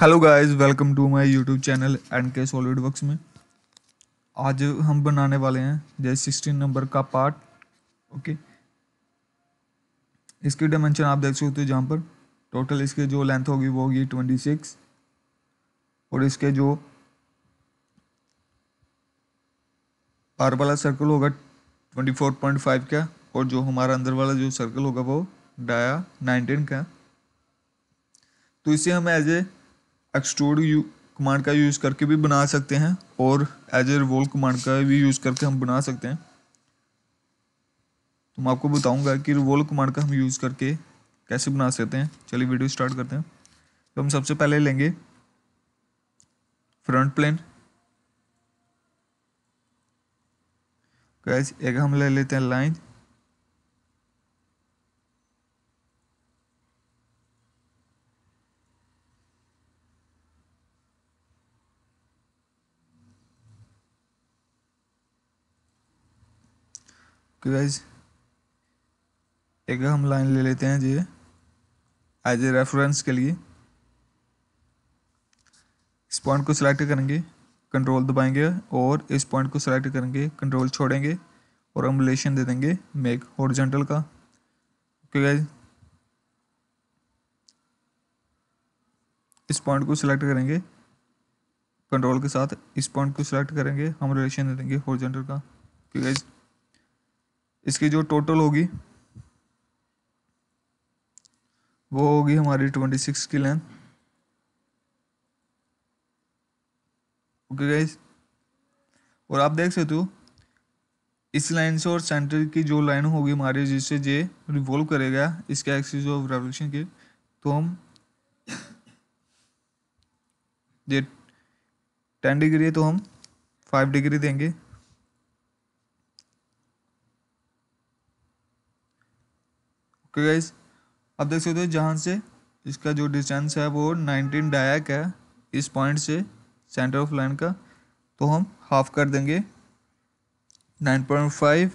Hello guys welcome to my YouTube channel and के solid work में आज हम बनाने वाले हैं जय सिक्सटीन नंबर का पार्ट ओके इसकी डायमेंशन आप देख सकते हो जहाँ पर टोटल इसके जो लेंथ होगी वो होगी ट्वेंटी सिक्स और इसके जो पार वाला सर्कल होगा ट्वेंटी फोर पॉइंट फाइव का और जो हमारा अंदर वाला जो सर्कल होगा वो डाया नाइनटीन का तो इसे हम as a extrude you command का यूज़ करके भी बना सकते हैं और एज ए रिवोल्व कमांड का भी यूज़ करके हम बना सकते हैं तो मैं आपको बताऊंगा कि रिवोल्व कमांड का हम यूज़ करके कैसे बना सकते हैं चलिए वीडियो स्टार्ट करते हैं तो हम सबसे पहले लेंगे फ्रंट प्लेन कैसे एक हम ले लेते हैं लाइन गाइज एक हम लाइन ले लेते हैं जी एज ए रेफरेंस के लिए इस पॉइंट को सिलेक्ट करेंगे कंट्रोल दबाएंगे और इस पॉइंट को सिलेक्ट करेंगे कंट्रोल छोड़ेंगे और हम रिलेशन दे देंगे मेक हॉरिजॉन्टल का ओके गाइज इस पॉइंट को सिलेक्ट करेंगे कंट्रोल के साथ इस पॉइंट को सिलेक्ट करेंगे हम रिलेशन दे देंगे हॉरिजॉन्टल का ओके गाइज़ इसकी जो टोटल होगी वो होगी हमारी ट्वेंटी सिक्स की लेंथ ओके गाइस और आप देख सकते हो इस लाइन से और सेंटर की जो लाइन होगी हमारी जिससे जे रिवॉल्व करेगा इसके एक्सिस ऑफ रेवोल्यूशन के तो हम ये टेन डिग्री है तो हम फाइव डिग्री देंगे ओके गाइज आप देख सकते हो जहाँ से इसका जो डिस्टेंस है वो नाइनटीन डायक है इस पॉइंट से सेंटर ऑफ लाइन का तो हम हाफ कर देंगे नाइन पॉइंट फाइव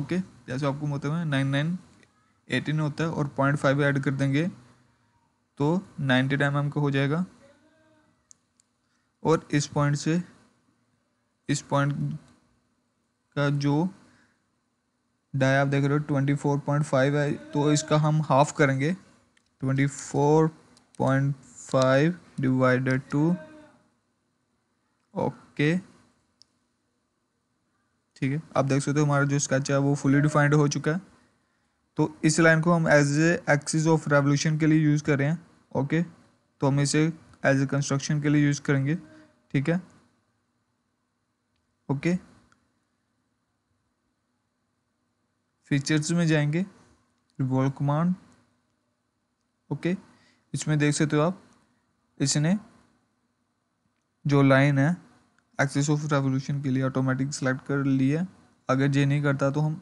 ओके जैसे आपको मतलब नाइन नाइन एटीन होता है और पॉइंट फाइव ऐड कर देंगे तो नाइन्टी टाइम एम का हो जाएगा और इस पॉइंट से इस पॉइंट का जो डाई आप देख रहे हो ट्वेंटी फोर पॉइंट फाइव है तो इसका हम हाफ करेंगे twenty four point five divided two okay ठीक है आप देख सकते हो हमारा जो स्केच है वो फुली डिफाइंड हो चुका है तो इस लाइन को हम as a axis of revolution के लिए यूज़ कर रहे हैं ओके तो हम इसे एज ए कंस्ट्रक्शन के लिए यूज़ करेंगे ठीक है ओके okay? फीचर्स में जाएंगे रिवॉल्व कमांड ओके इसमें देख सकते हो आप इसने जो लाइन है एक्सेस ऑफ रेवोल्यूशन के लिए ऑटोमेटिक सेलेक्ट कर ली है अगर ये नहीं करता तो हम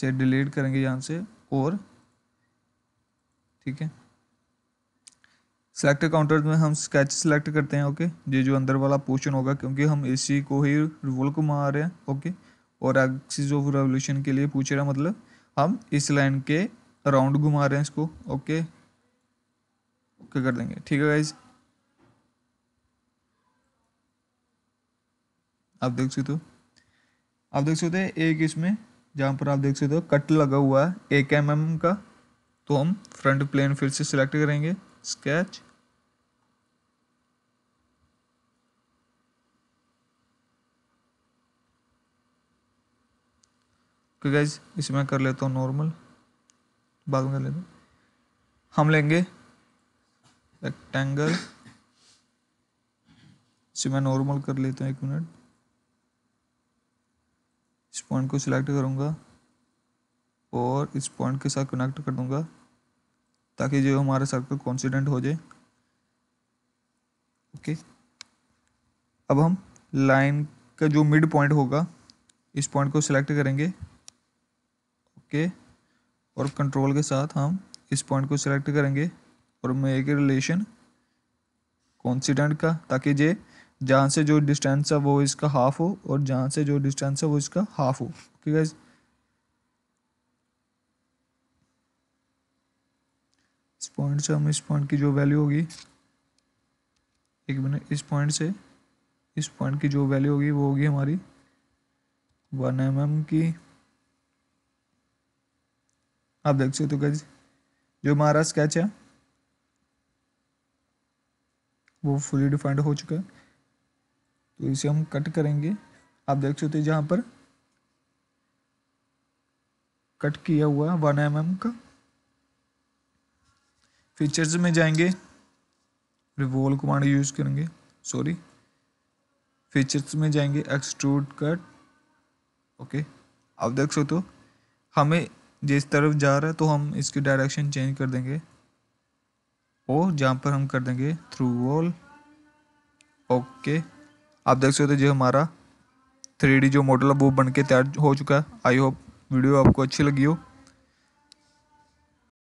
से डिलीट करेंगे यहाँ से और ठीक है सेलेक्ट काउंटर में हम स्केच सेलेक्ट करते हैं ओके ये जो अंदर वाला पोर्शन होगा क्योंकि हम इसी को ही रिवोल्व मार रहे हैं ओके और एक्सिस ऑफ रेवोल्यूशन के लिए पूछ रहा मतलब हम इस लाइन के अराउंड घुमा रहे हैं इसको ओके ओके कर देंगे ठीक है गाइज आप देख सकते हो आप देख सकते हैं एक इसमें जहाँ पर आप देख सकते हो कट लगा हुआ है एक एम एम का तो हम फ्रंट प्लेन फिर से सिलेक्ट करेंगे स्केच ओके गाइज इसे मैं कर लेता हूँ नॉर्मल बाद में कर लेता हूँ हम लेंगे रेक्टेंगल इसे मैं नॉर्मल कर लेता हूँ एक मिनट इस पॉइंट को सिलेक्ट करूँगा और इस पॉइंट के साथ कनेक्ट कर दूँगा ताकि जो हमारा सर्कल कॉन्सिडेंट हो जाए ओके अब हम लाइन का जो मिड पॉइंट होगा इस पॉइंट को सिलेक्ट करेंगे के और कंट्रोल के साथ हम इस पॉइंट को सिलेक्ट करेंगे और मेक रिलेशन कॉन्सीडेंट का ताकि ये जहाँ से जो डिस्टेंस है वो इसका हाफ हो और जहाँ से जो डिस्टेंस है वो इसका हाफ हो ठीक है इस पॉइंट से हम इस पॉइंट की जो वैल्यू होगी एक मिनट इस पॉइंट से इस पॉइंट की जो वैल्यू होगी वो होगी हमारी वन एम mm की आप देख सकते हो गाइज जो हमारा स्केच है वो फुली डिफाइंड हो चुका है तो इसे हम कट करेंगे आप देख सकते हो जहाँ पर कट किया हुआ है वन एम mm का फीचर्स में जाएंगे रिवोल कमांड यूज़ करेंगे सॉरी फीचर्स में जाएंगे एक्सट्रूड कट ओके आप देख सकते हो हमें जिस तरफ जा रहा है तो हम इसकी डायरेक्शन चेंज कर देंगे और जहाँ पर हम कर देंगे थ्रू वॉल ओके आप देख सकते हो जो हमारा थ्री जो मॉडल है वो बन के तैयार हो चुका है आई होप वीडियो आपको अच्छी लगी हो